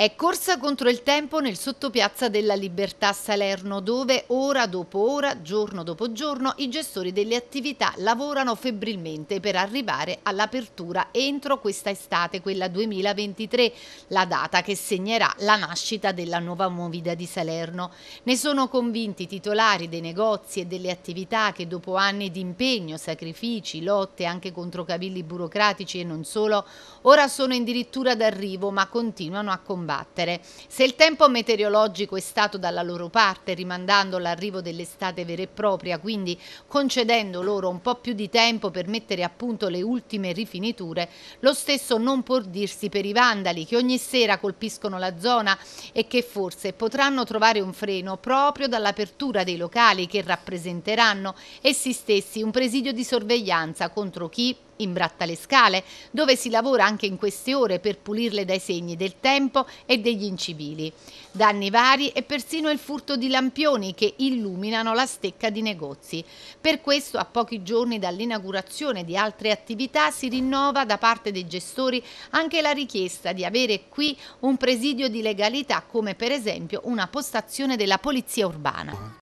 È corsa contro il tempo nel sottopiazza della Libertà Salerno dove ora dopo ora, giorno dopo giorno, i gestori delle attività lavorano febbrilmente per arrivare all'apertura entro questa estate, quella 2023, la data che segnerà la nascita della nuova Movida di Salerno. Ne sono convinti i titolari dei negozi e delle attività che dopo anni di impegno, sacrifici, lotte anche contro cavilli burocratici e non solo, ora sono addirittura d'arrivo ma continuano a combattere combattere. Se il tempo meteorologico è stato dalla loro parte, rimandando l'arrivo dell'estate vera e propria, quindi concedendo loro un po' più di tempo per mettere a punto le ultime rifiniture, lo stesso non può dirsi per i vandali che ogni sera colpiscono la zona e che forse potranno trovare un freno proprio dall'apertura dei locali che rappresenteranno essi stessi un presidio di sorveglianza contro chi in scale, dove si lavora anche in queste ore per pulirle dai segni del tempo e degli incivili. Danni vari e persino il furto di lampioni che illuminano la stecca di negozi. Per questo, a pochi giorni dall'inaugurazione di altre attività, si rinnova da parte dei gestori anche la richiesta di avere qui un presidio di legalità, come per esempio una postazione della polizia urbana.